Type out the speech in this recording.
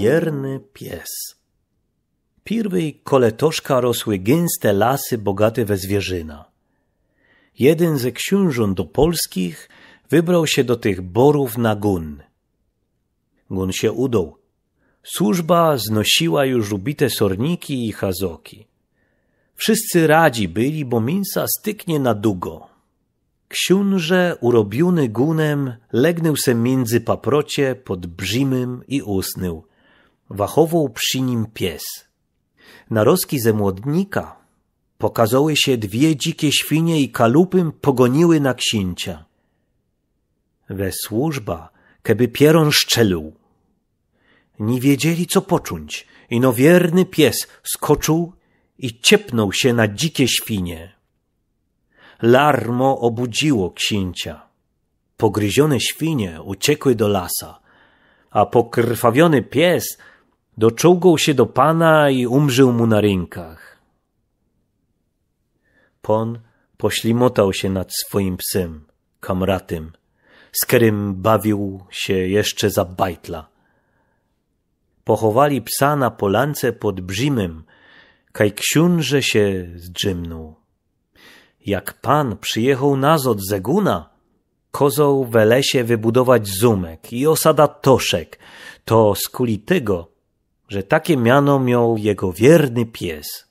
Wierny pies. Pierwej koletoszka rosły gęste lasy bogate we zwierzyna. Jeden ze książąt polskich wybrał się do tych borów na Gun. Gun się udał. Służba znosiła już ubite sorniki i hazoki. Wszyscy radzi byli, bo minsa styknie na długo. Książę, urobiony gunem, legnył se między paprocie pod brzimym i usnył, wachował przy nim pies. Na roski ze młodnika pokazały się dwie dzikie świnie i kalupym pogoniły na księcia. We służba, keby pieron szczelił. Nie wiedzieli, co począć. Ino wierny pies skoczył i ciepnął się na dzikie świnie. Larmo obudziło księcia. Pogryzione świnie uciekły do lasa, a pokrwawiony pies doczołgał się do pana i umrzył mu na rękach. Pon poślimotał się nad swoim psem, kamratym, z którym bawił się jeszcze za bajtla. Pochowali psa na polance pod brzimym, kaj książę się zdrzymnął. Jak pan przyjechał nazod ze guna, kozał w lesie wybudować zumek i osada toszek, to z tego, że takie miano miał jego wierny pies.